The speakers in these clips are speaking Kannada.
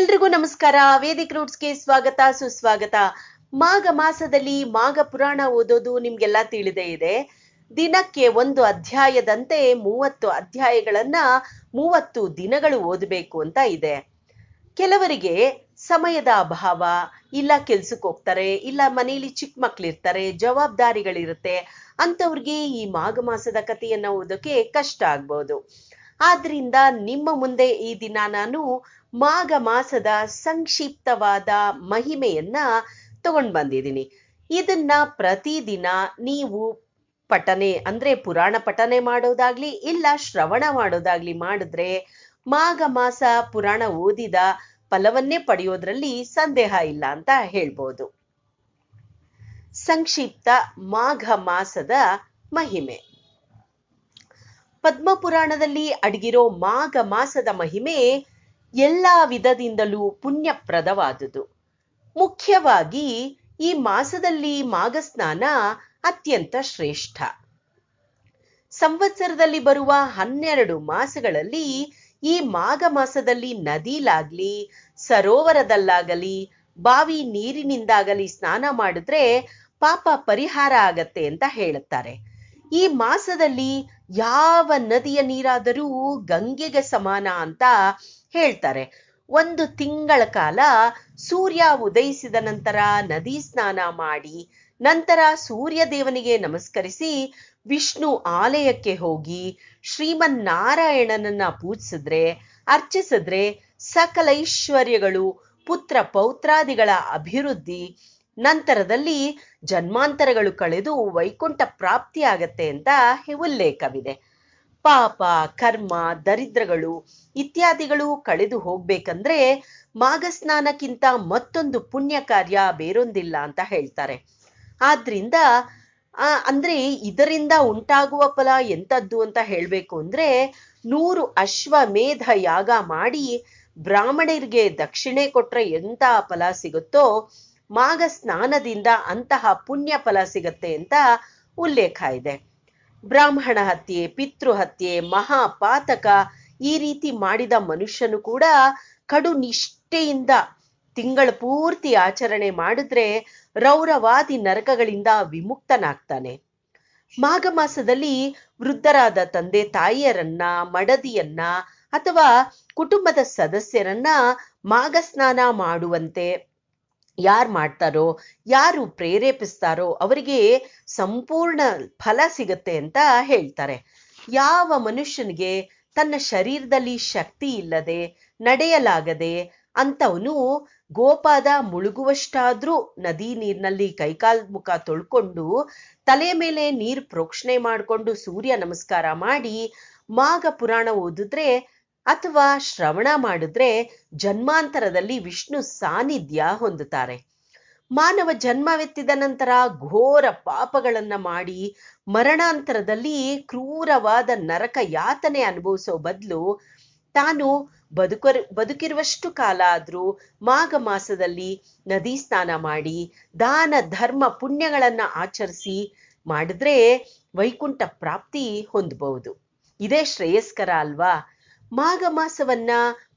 ಎಲ್ರಿಗೂ ನಮಸ್ಕಾರ ವೇದಿಕ್ ರೂಟ್ಸ್ಗೆ ಸ್ವಾಗತ ಸುಸ್ವಾಗತ ಮಾಘ ಮಾಸದಲ್ಲಿ ಮಾಘ ಪುರಾಣ ಓದೋದು ನಿಮ್ಗೆಲ್ಲ ತಿಳಿದೇ ಇದೆ ದಿನಕ್ಕೆ ಒಂದು ಅಧ್ಯಾಯದಂತೆ ಮೂವತ್ತು ಅಧ್ಯಾಯಗಳನ್ನ ಮೂವತ್ತು ದಿನಗಳು ಓದಬೇಕು ಅಂತ ಇದೆ ಕೆಲವರಿಗೆ ಸಮಯದ ಅಭಾವ ಇಲ್ಲ ಕೆಲ್ಸಕ್ಕೆ ಹೋಗ್ತಾರೆ ಇಲ್ಲ ಮನೆಯಲ್ಲಿ ಚಿಕ್ಕ ಮಕ್ಳಿರ್ತಾರೆ ಜವಾಬ್ದಾರಿಗಳಿರುತ್ತೆ ಅಂಥವ್ರಿಗೆ ಈ ಮಾಘ ಮಾಸದ ಕಥೆಯನ್ನ ಓದೋಕೆ ಕಷ್ಟ ಆಗ್ಬೋದು ಆದ್ರಿಂದ ನಿಮ್ಮ ಮುಂದೆ ಈ ದಿನ ನಾನು ಮಾಘ ಮಾಸದ ಸಂಕ್ಷಿಪ್ತವಾದ ಮಹಿಮೆಯನ್ನ ತಗೊಂಡ್ ಬಂದಿದ್ದೀನಿ ಇದನ್ನ ಪ್ರತಿದಿನ ನೀವು ಪಠನೆ ಅಂದ್ರೆ ಪುರಾಣ ಪಠನೆ ಮಾಡೋದಾಗ್ಲಿ ಇಲ್ಲ ಶ್ರವಣ ಮಾಡೋದಾಗ್ಲಿ ಮಾಡಿದ್ರೆ ಮಾಘ ಮಾಸ ಪುರಾಣ ಓದಿದ ಫಲವನ್ನೇ ಪಡೆಯೋದ್ರಲ್ಲಿ ಸಂದೇಹ ಇಲ್ಲ ಅಂತ ಹೇಳ್ಬೋದು ಸಂಕ್ಷಿಪ್ತ ಮಾಘ ಮಾಸದ ಮಹಿಮೆ ಪದ್ಮಪುರಾಣದಲ್ಲಿ ಅಡಗಿರೋ ಮಾಘ ಮಾಸದ ಮಹಿಮೆ ಎಲ್ಲ ವಿಧದಿಂದಲೂ ಪುಣ್ಯಪ್ರದವಾದುದು ಮುಖ್ಯವಾಗಿ ಈ ಮಾಸದಲ್ಲಿ ಮಾಘ ಸ್ನಾನ ಅತ್ಯಂತ ಶ್ರೇಷ್ಠ ಸಂವತ್ಸರದಲ್ಲಿ ಬರುವ ಹನ್ನೆರಡು ಮಾಸಗಳಲ್ಲಿ ಈ ಮಾಘ ಮಾಸದಲ್ಲಿ ನದಿಲಾಗ್ಲಿ ಸರೋವರದಲ್ಲಾಗಲಿ ಬಾವಿ ನೀರಿನಿಂದಾಗಲಿ ಸ್ನಾನ ಮಾಡಿದ್ರೆ ಪಾಪ ಪರಿಹಾರ ಆಗತ್ತೆ ಅಂತ ಹೇಳುತ್ತಾರೆ ಈ ಮಾಸದಲ್ಲಿ ಯಾವ ನದಿಯ ನೀರಾದರೂ ಗಂಗೆಗೆ ಸಮಾನ ಅಂತ ಹೇಳ್ತಾರೆ ಒಂದು ತಿಂಗಳ ಕಾಲ ಸೂರ್ಯ ಉದಯಿಸಿದ ನಂತರ ನದಿ ಸ್ನಾನ ಮಾಡಿ ನಂತರ ಸೂರ್ಯ ದೇವನಿಗೆ ನಮಸ್ಕರಿಸಿ ವಿಷ್ಣು ಆಲಯಕ್ಕೆ ಹೋಗಿ ಶ್ರೀಮನ್ನಾರಾಯಣನನ್ನ ಪೂಜಿಸಿದ್ರೆ ಅರ್ಚಿಸಿದ್ರೆ ಸಕಲೈಶ್ವರ್ಯಗಳು ಪುತ್ರ ಪೌತ್ರಾದಿಗಳ ಅಭಿವೃದ್ಧಿ ನಂತರದಲ್ಲಿ ಜನ್ಮಾಂತರಗಳು ಕಳೆದು ವೈಕುಂಠ ಪ್ರಾಪ್ತಿ ಆಗತ್ತೆ ಅಂತ ಉಲ್ಲೇಖವಿದೆ ಪಾಪ ಕರ್ಮ ದರಿದ್ರಗಳು ಇತ್ಯಾದಿಗಳು ಕಳೆದು ಹೋಗ್ಬೇಕಂದ್ರೆ ಮಾಘಸ್ನಾನಕ್ಕಿಂತ ಮತ್ತೊಂದು ಪುಣ್ಯ ಕಾರ್ಯ ಬೇರೊಂದಿಲ್ಲ ಅಂತ ಹೇಳ್ತಾರೆ ಆದ್ರಿಂದ ಅಂದ್ರೆ ಇದರಿಂದ ಉಂಟಾಗುವ ಫಲ ಎಂತದ್ದು ಅಂತ ಹೇಳಬೇಕು ಅಂದ್ರೆ ನೂರು ಅಶ್ವಮೇಧ ಯಾಗ ಮಾಡಿ ಬ್ರಾಹ್ಮಣರಿಗೆ ದಕ್ಷಿಣೆ ಕೊಟ್ರೆ ಎಂತ ಫಲ ಸಿಗುತ್ತೋ ಮಾಘ ಸ್ನಾನದಿಂದ ಅಂತಹ ಪುಣ್ಯ ಫಲ ಸಿಗತ್ತೆ ಅಂತ ಉಲ್ಲೇಖ ಇದೆ ಬ್ರಾಹ್ಮಣ ಹತ್ಯೆ ಪಿತೃಹತ್ಯೆ ಮಹಾಪಾತಕ ಈ ರೀತಿ ಮಾಡಿದ ಮನುಷ್ಯನು ಕೂಡ ಕಡು ನಿಷ್ಠೆಯಿಂದ ತಿಂಗಳ ಪೂರ್ತಿ ಆಚರಣೆ ಮಾಡಿದ್ರೆ ರೌರವಾದಿ ನರಕಗಳಿಂದ ವಿಮುಕ್ತನಾಗ್ತಾನೆ ಮಾಘ ಮಾಸದಲ್ಲಿ ವೃದ್ಧರಾದ ತಂದೆ ತಾಯಿಯರನ್ನ ಮಡದಿಯನ್ನ ಅಥವಾ ಕುಟುಂಬದ ಸದಸ್ಯರನ್ನ ಮಾಘ ಸ್ನಾನ ಮಾಡುವಂತೆ ಯಾರು ಮಾಡ್ತಾರೋ ಯಾರು ಪ್ರೇರೇಪಿಸ್ತಾರೋ ಅವರಿಗೆ ಸಂಪೂರ್ಣ ಫಲ ಸಿಗತ್ತೆ ಅಂತ ಹೇಳ್ತಾರೆ ಯಾವ ಮನುಷ್ಯನಿಗೆ ತನ್ನ ಶರೀರದಲ್ಲಿ ಶಕ್ತಿ ಇಲ್ಲದೆ ನಡೆಯಲಾಗದೆ ಅಂತವನು ಗೋಪಾದ ಮುಳುಗುವಷ್ಟಾದ್ರೂ ನದಿ ನೀರಿನಲ್ಲಿ ಕೈಕಾಲ್ ಮುಖ ತೊಳ್ಕೊಂಡು ತಲೆ ಮೇಲೆ ನೀರು ಪ್ರೋಕ್ಷಣೆ ಮಾಡಿಕೊಂಡು ಸೂರ್ಯ ನಮಸ್ಕಾರ ಮಾಡಿ ಮಾಘ ಪುರಾಣ ಓದಿದ್ರೆ ಅಥವಾ ಶ್ರವಣ ಮಾಡಿದ್ರೆ ಜನ್ಮಾಂತರದಲ್ಲಿ ವಿಷ್ಣು ಸಾನ್ನಿಧ್ಯ ಹೊಂದುತ್ತಾರೆ ಮಾನವ ಜನ್ಮವೆತ್ತಿದ ನಂತರ ಘೋರ ಪಾಪಗಳನ್ನ ಮಾಡಿ ಮರಣಾಂತರದಲ್ಲಿ ಕ್ರೂರವಾದ ನರಕ ಯಾತನೆ ಅನುಭವಿಸೋ ಬದಲು ತಾನು ಬದುಕರ್ ಬದುಕಿರುವಷ್ಟು ಕಾಲ ಆದ್ರೂ ಮಾಘ ಮಾಸದಲ್ಲಿ ನದಿ ಸ್ನಾನ ಮಾಡಿ ದಾನ ಧರ್ಮ ಪುಣ್ಯಗಳನ್ನ ಆಚರಿಸಿ ಮಾಡಿದ್ರೆ ವೈಕುಂಠ ಪ್ರಾಪ್ತಿ ಹೊಂದಬಹುದು ಇದೇ ಶ್ರೇಯಸ್ಕರ ಅಲ್ವಾ ಮಾಘ ಮಾಸವನ್ನ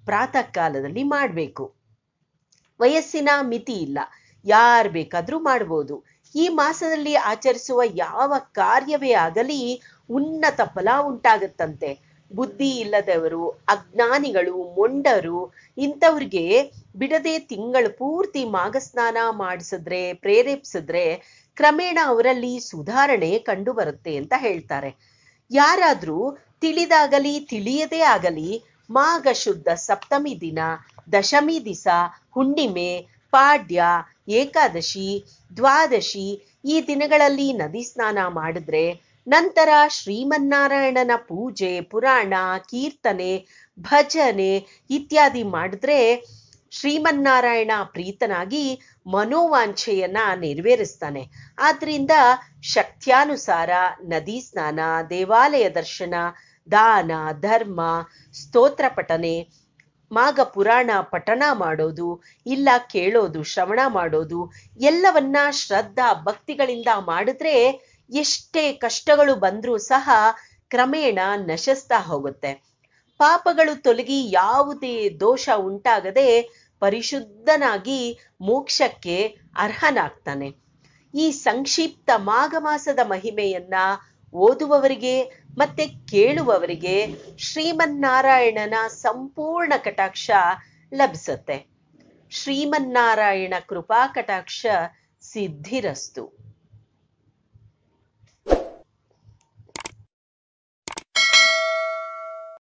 ಪ್ರಾತಃ ಕಾಲದಲ್ಲಿ ಮಾಡಬೇಕು ವಯಸ್ಸಿನ ಮಿತಿ ಇಲ್ಲ ಯಾರು ಬೇಕಾದ್ರೂ ಮಾಡ್ಬೋದು ಈ ಮಾಸದಲ್ಲಿ ಆಚರಿಸುವ ಯಾವ ಕಾರ್ಯವೇ ಆಗಲಿ ಉನ್ನತ ಫಲ ಉಂಟಾಗುತ್ತಂತೆ ಬುದ್ಧಿ ಇಲ್ಲದವರು ಅಜ್ಞಾನಿಗಳು ಮೊಂಡರು ಇಂಥವ್ರಿಗೆ ಬಿಡದೆ ತಿಂಗಳು ಪೂರ್ತಿ ಮಾಘಸ್ನಾನ ಮಾಡಿಸಿದ್ರೆ ಪ್ರೇರೇಪಿಸಿದ್ರೆ ಕ್ರಮೇಣ ಅವರಲ್ಲಿ ಸುಧಾರಣೆ ಕಂಡು ಬರುತ್ತೆ ಅಂತ ಹೇಳ್ತಾರೆ ಯಾರಾದ್ರೂ ತಿಳಿದಾಗಲಿ ತಿಳಿಯದೇ ಆಗಲಿ ಮಾಘ ಶುದ್ಧ ಸಪ್ತಮಿ ದಿನ ದಶಮಿ ದಿಸ ಹುಣ್ಣಿಮೆ ಪಾಡ್ಯ ಏಕಾದಶಿ ದ್ವಾದಶಿ ಈ ದಿನಗಳಲ್ಲಿ ನದಿ ಸ್ನಾನ ಮಾಡಿದ್ರೆ ನಂತರ ಶ್ರೀಮನ್ನಾರಾಯಣನ ಪೂಜೆ ಪುರಾಣ ಕೀರ್ತನೆ ಭಜನೆ ಇತ್ಯಾದಿ ಮಾಡಿದ್ರೆ ಶ್ರೀಮನ್ನಾರಾಯಣ ಪ್ರೀತನಾಗಿ ಮನೋವಾಂಛೆಯನ್ನ ನೆರವೇರಿಸ್ತಾನೆ ಆದ್ರಿಂದ ಶಕ್ತ್ಯಾನುಸಾರ ನದಿ ಸ್ನಾನ ದೇವಾಲಯ ದರ್ಶನ ದಾನ ಧರ್ಮ ಸ್ತೋತ್ರ ಪಠನೆ ಮಾಘ ಪುರಾಣ ಪಠಣ ಮಾಡೋದು ಇಲ್ಲ ಕೇಳೋದು ಶ್ರವಣ ಮಾಡೋದು ಎಲ್ಲವನ್ನ ಶ್ರದ್ಧಾ ಭಕ್ತಿಗಳಿಂದ ಮಾಡಿದ್ರೆ ಎಷ್ಟೇ ಕಷ್ಟಗಳು ಬಂದ್ರೂ ಸಹ ಕ್ರಮೇಣ ನಶಿಸ್ತಾ ಹೋಗುತ್ತೆ ಪಾಪಗಳು ತೊಲಗಿ ಯಾವುದೇ ದೋಷ ಉಂಟಾಗದೆ ಪರಿಶುದ್ಧನಾಗಿ ಮೋಕ್ಷಕ್ಕೆ ಅರ್ಹನಾಗ್ತಾನೆ ಈ ಸಂಕ್ಷಿಪ್ತ ಮಾಘ ಮಾಸದ ಮಹಿಮೆಯನ್ನ ಓದುವವರಿಗೆ ಮತ್ತೆ ಕೇಳುವವರಿಗೆ ಶ್ರೀಮನ್ನಾರಾಯಣನ ಸಂಪೂರ್ಣ ಕಟಾಕ್ಷ ಲಭಿಸತ್ತೆ ಶ್ರೀಮನ್ನಾರಾಯಣ ಕೃಪಾ ಕಟಾಕ್ಷ ಸಿದ್ಧಿರಸ್ತು